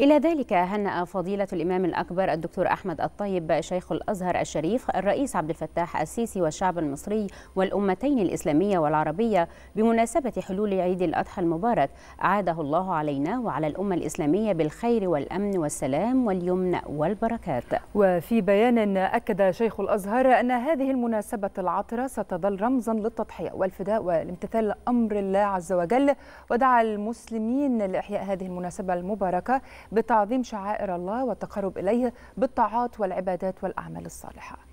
إلى ذلك هنأ فضيلة الإمام الأكبر الدكتور أحمد الطيب شيخ الأزهر الشريف الرئيس عبد الفتاح السيسي والشعب المصري والأمتين الإسلامية والعربية بمناسبة حلول عيد الأضحى المبارك أعاده الله علينا وعلى الأمة الإسلامية بالخير والأمن والسلام واليمن والبركات وفي بيان أكد شيخ الأزهر أن هذه المناسبة العطرة ستظل رمزا للتضحية والفداء والامتثال أمر الله عز وجل ودعا المسلمين لإحياء هذه المناسبة المباركة بتعظيم شعائر الله والتقرب إليه بالطاعات والعبادات والأعمال الصالحة